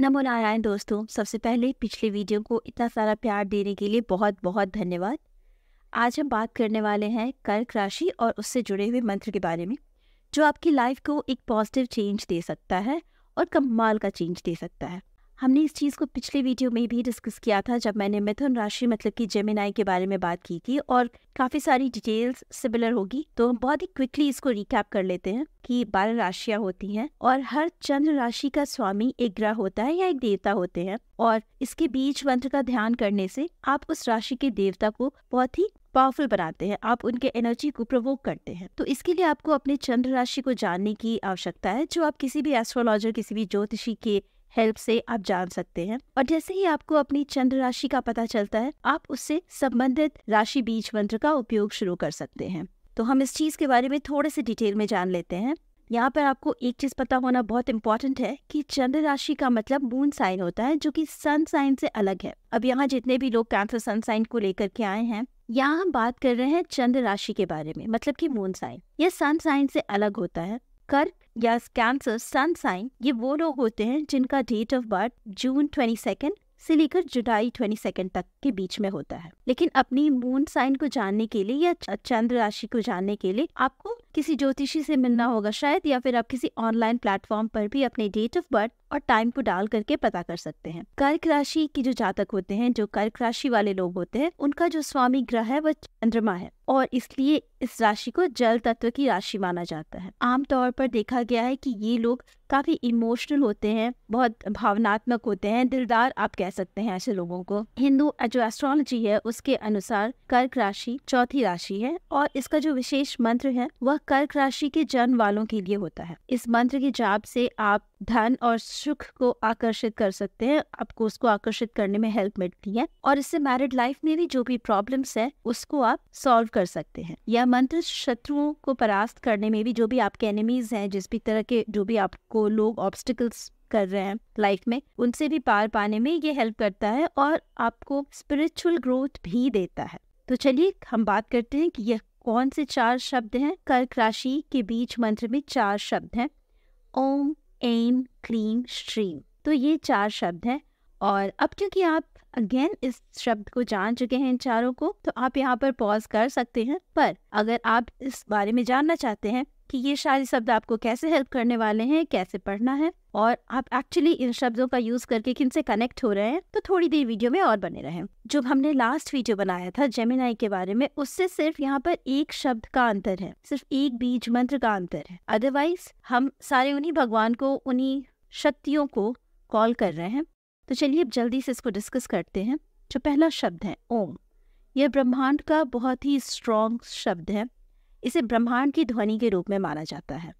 नमो नारायण दोस्तों सबसे पहले पिछले वीडियो को इतना सारा प्यार देने के लिए बहुत बहुत धन्यवाद आज हम बात करने वाले हैं कर्क राशि और उससे जुड़े हुए मंत्र के बारे में जो आपकी लाइफ को एक पॉजिटिव चेंज दे सकता है और कमाल का चेंज दे सकता है हमने इस चीज़ को पिछले वीडियो में भी डिस्कस किया था जब मैंने मिथुन राशि मतलब कि जेमिनाई के बारे में बात की थी और काफ़ी सारी डिटेल्स सिमिलर होगी तो हम बहुत ही क्विकली इसको रिकैप कर लेते हैं कि बारह राशियाँ होती हैं और हर चंद्र राशि का स्वामी एक ग्रह होता है या एक देवता होते हैं और इसके बीच मंत्र का ध्यान करने से आप उस राशि के देवता को बहुत ही पावरफुल बनाते हैं आप उनके एनर्जी को प्रवोक करते हैं तो इसके लिए आपको अपने चंद्र राशि को जानने की आवश्यकता है जो आप किसी भी एस्ट्रोलॉजर किसी भी ज्योतिषी के हेल्प से आप जान सकते हैं और जैसे ही आपको अपनी चंद्र राशि का पता चलता है आप उससे संबंधित राशि बीज मंत्र का उपयोग शुरू कर सकते हैं तो हम इस चीज के बारे में थोड़े से डिटेल में जान लेते हैं यहाँ पर आपको एक चीज पता होना बहुत इम्पोर्टेंट है कि चंद्र राशि का मतलब मून साइन होता है जो कि सन साइन से अलग है अब यहाँ जितने भी लोग कैंसर सन साइन को लेकर के आए हैं यहाँ हम बात कर रहे हैं चंद्र राशि के बारे में मतलब कि मून साइन यह सन साइन से अलग होता है कर्क या कैंसर सन साइन ये वो लोग होते हैं जिनका date of birth June twenty second से लेकर जुलाई ट्वेंटी सेकेंड तक के बीच में होता है लेकिन अपनी मून साइन को जानने के लिए या चंद्र राशि को जानने के लिए आपको किसी ज्योतिषी से मिलना होगा शायद या फिर आप किसी ऑनलाइन प्लेटफॉर्म पर भी अपने डेट ऑफ बर्थ और टाइम को डाल करके पता कर सकते हैं कर्क राशि के जो जातक होते हैं जो कर्क राशि वाले लोग होते हैं उनका जो स्वामी ग्रह है वह चंद्रमा है और इसलिए इस राशि को जल तत्व की राशि माना जाता है आमतौर पर देखा गया है कि ये लोग काफी इमोशनल होते हैं बहुत भावनात्मक होते हैं दिलदार आप कह सकते हैं ऐसे लोगों को हिंदू जो एस्ट्रोलॉजी है उसके अनुसार कर्क राशि चौथी राशि है और इसका जो विशेष मंत्र है वह कर्क राशि के जन्म वालों के लिए होता है इस मंत्र के जाप से आप धन और सुख को आकर्षित कर सकते हैं आपको उसको आकर्षित करने में हेल्प मिलती है और इससे मैरिड लाइफ में भी जो भी प्रॉब्लम्स है उसको आप सॉल्व कर सकते हैं या मंत्र शत्रुओं को परास्त करने में भी जो भी आपके एनिमीज हैं जिस भी तरह के जो भी आपको लोग ऑब्स्टिकल्स कर रहे हैं लाइफ में उनसे भी पार पाने में ये हेल्प करता है और आपको स्पिरिचुअल ग्रोथ भी देता है तो चलिए हम बात करते हैं कि यह कौन से चार शब्द हैं कर्क राशि के बीच मंत्र में चार शब्द हैं ओम एम क्लीन स्ट्रीम तो ये चार शब्द हैं और अब क्योंकि आप अगेन इस शब्द को जान चुके हैं इन चारों को तो आप यहाँ पर पॉज कर सकते हैं पर अगर आप इस बारे में जानना चाहते हैं कि ये सारे शब्द आपको कैसे हेल्प करने वाले हैं कैसे पढ़ना है और आप एक्चुअली इन शब्दों का यूज करके किन से कनेक्ट हो रहे हैं तो थोड़ी देर वीडियो में और बने रहे जो हमने लास्ट वीडियो बनाया था जेमिनाई के बारे में उससे सिर्फ यहाँ पर एक शब्द का अंतर है सिर्फ एक बीज मंत्र का अंतर है अदरवाइज हम सारे उन्हीं भगवान को उन्हीं शक्तियों को कॉल कर रहे हैं तो चलिए अब जल्दी से इसको डिस्कस करते हैं जो पहला शब्द है ओम यह ब्रह्मांड का बहुत ही स्ट्रॉन्ग शब्द है इसे ब्रह्मांड की ध्वनि के रूप में माना जाता है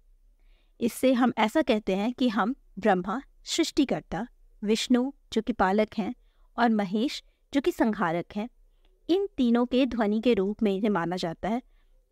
इससे हम ऐसा कहते हैं कि हम ब्रह्मा सृष्टिकर्ता विष्णु जो कि पालक हैं और महेश जो कि संहारक हैं इन तीनों के ध्वनि के रूप में इन्हें माना जाता है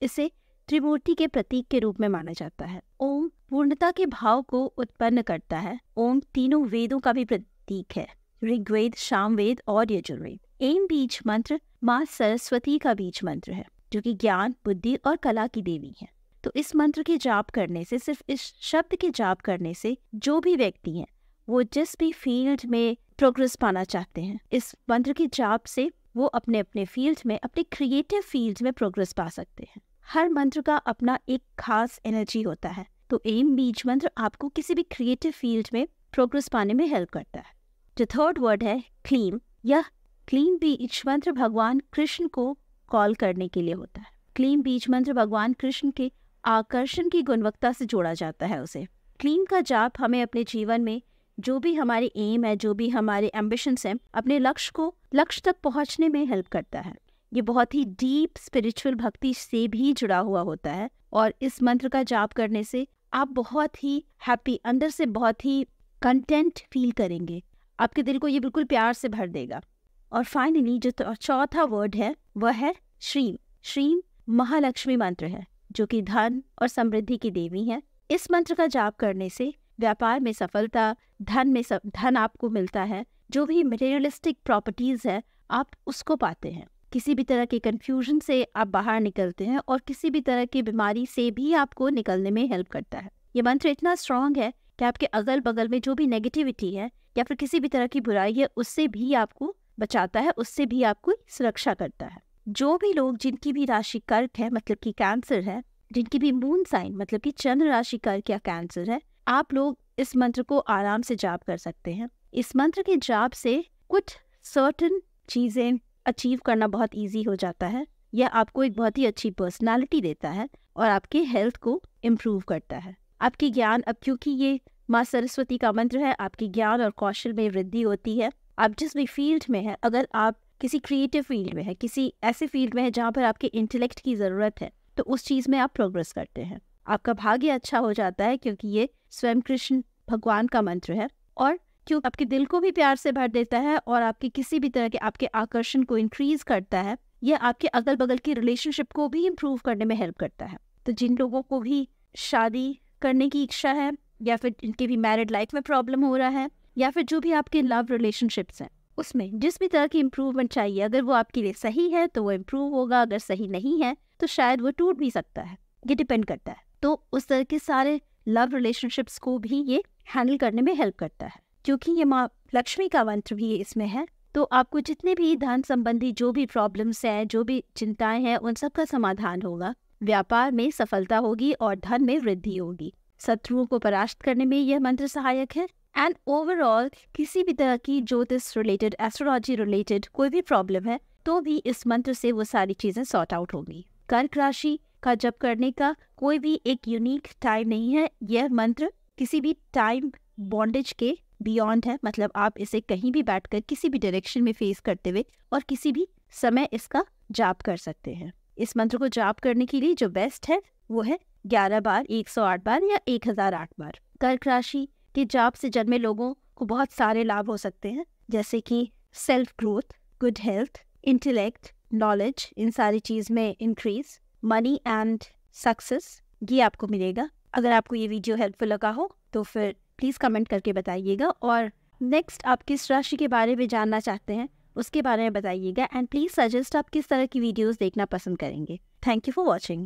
इसे त्रिमूर्ति के प्रतीक के रूप में माना जाता है ओम पूर्णता के भाव को उत्पन्न करता है ओम तीनों वेदों का भी प्रतीक है ऋग्वेद वेद और यजुर्वेद एम बीज मंत्र माँ सरस्वती का बीज मंत्र है जो कि ज्ञान बुद्धि और कला की देवी है तो इस मंत्र के जाप करने से सिर्फ इस शब्द के जाप करने से जो भी व्यक्ति हैं वो जिस भी फील्ड में प्रोग्रेस पाना चाहते हैं इस मंत्र के जाप से वो अपने अपने फील्ड में अपने क्रिएटिव फील्ड में प्रोग्रेस पा सकते हैं हर मंत्र का अपना एक खास एनर्जी होता है तो एम बीज मंत्र आपको किसी भी क्रिएटिव फील्ड में प्रोग्रेस पाने में हेल्प करता है जो थर्ड वर्ड है क्लीम यह क्लीम बीज मंत्र भगवान कृष्ण को कॉल करने के लिए होता है क्लीम बीज मंत्र भगवान कृष्ण के आकर्षण की गुणवत्ता से जोड़ा जाता है उसे क्लीम का जाप हमें अपने जीवन में जो भी हमारे एम है जो भी हमारे एम्बिशंस हैं अपने लक्ष्य को लक्ष्य तक पहुंचने में हेल्प करता है ये बहुत ही डीप स्पिरिचुअल भक्ति से भी जुड़ा हुआ होता है और इस मंत्र का जाप करने से आप बहुत ही हैप्पी अंदर से बहुत ही कंटेंट फील करेंगे आपके दिल को ये बिल्कुल प्यार से भर देगा और फाइनली जो चौथा वर्ड है वह है श्रीम श्रीम महालक्ष्मी मंत्र है जो कि धन और समृद्धि की देवी है इस मंत्र का जाप करने से व्यापार में सफलता धन में सब, धन आपको मिलता है जो भी मटेरियलिस्टिक प्रॉपर्टीज है आप उसको पाते हैं किसी भी तरह के कंफ्यूजन से आप बाहर निकलते हैं और किसी भी तरह की बीमारी से भी आपको निकलने में हेल्प करता है ये मंत्र इतना स्ट्रांग है कि आपके अगल बगल में जो भी नेगेटिविटी है या फिर किसी भी तरह की बुराई है उससे भी आपको बचाता है उससे भी आपको सुरक्षा करता है जो भी लोग जिनकी भी राशि कर्क है मतलब कि कैंसर है जिनकी भी मून साइन मतलब कि चंद्र राशि कर्क या कैंसर है आप लोग इस मंत्र को आराम से जाप कर सकते हैं इस मंत्र के जाप से कुछ सर्टन चीज़ें अचीव करना बहुत ईजी हो जाता है यह आपको एक बहुत ही अच्छी पर्सनैलिटी देता है और आपके हेल्थ को इम्प्रूव करता है आपके ज्ञान अब क्योंकि ये माँ सरस्वती का मंत्र है आपके ज्ञान और कौशल में वृद्धि होती है आप जिस भी फील्ड में हैं अगर आप किसी क्रिएटिव फील्ड में है किसी ऐसे फील्ड में है जहाँ पर आपके इंटेलेक्ट की ज़रूरत है तो उस चीज़ में आप प्रोग्रेस करते हैं आपका भाग्य अच्छा हो जाता है क्योंकि ये स्वयं कृष्ण भगवान का मंत्र है और क्यों आपके दिल को भी प्यार से भर देता है और आपके किसी भी तरह के आपके आकर्षण को इंक्रीज करता है यह आपके अगल बगल की रिलेशनशिप को भी इम्प्रूव करने में हेल्प करता है तो जिन लोगों को भी शादी करने की इच्छा है या फिर इनके भी मैरिड लाइफ में प्रॉब्लम हो रहा है या फिर जो भी आपके लव रिलेशनशिप्स हैं उसमें जिस भी तरह की इम्प्रूवमेंट चाहिए अगर वो आपके लिए सही है तो वो इम्प्रूव होगा अगर सही नहीं है तो शायद वो टूट भी सकता है ये डिपेंड करता है तो उस तरह के सारे लव रिलेशनशिप्स को भी ये हैंडल करने में हेल्प करता है क्योंकि ये माँ लक्ष्मी का मंत्र भी इसमें है तो आपको जितने भी धन संबंधी जो भी प्रॉब्लम्स हैं जो भी चिंताएं हैं उन सब का समाधान होगा व्यापार में सफलता होगी और धन में वृद्धि होगी शत्रुओं को परास्त करने में यह मंत्र सहायक है एंड ओवरऑल किसी भी तरह की ज्योतिष रिलेटेड एस्ट्रोलॉजी रिलेटेड कोई भी प्रॉब्लम है तो भी इस मंत्र से वो सारी चीज़ें सॉर्ट आउट होगी कर्क राशि का जप करने का कोई भी एक यूनिक टाइम नहीं है यह मंत्र किसी भी टाइम बॉन्डेज के बियॉन्ड है मतलब आप इसे कहीं भी बैठकर किसी भी डायरेक्शन में फेस करते हुए और किसी भी समय इसका जाप कर सकते हैं इस मंत्र को जाप करने के लिए जो बेस्ट है वो है ग्यारह बार एक सौ आठ बार या एक हजार आठ बार कर्क राशि कि जाप से जन्मे लोगों को बहुत सारे लाभ हो सकते हैं जैसे कि self growth good health intellect knowledge इन सारी चीज़ में इंक्रीज मनी एंड सक्सेस ये आपको मिलेगा अगर आपको ये वीडियो हेल्पफुल लगा हो तो फिर प्लीज़ कमेंट करके बताइएगा और नेक्स्ट आप किस राशि के बारे में जानना चाहते हैं उसके बारे में बताइएगा एंड प्लीज़ सजेस्ट आप किस तरह की वीडियोस देखना पसंद करेंगे थैंक यू फॉर वॉचिंग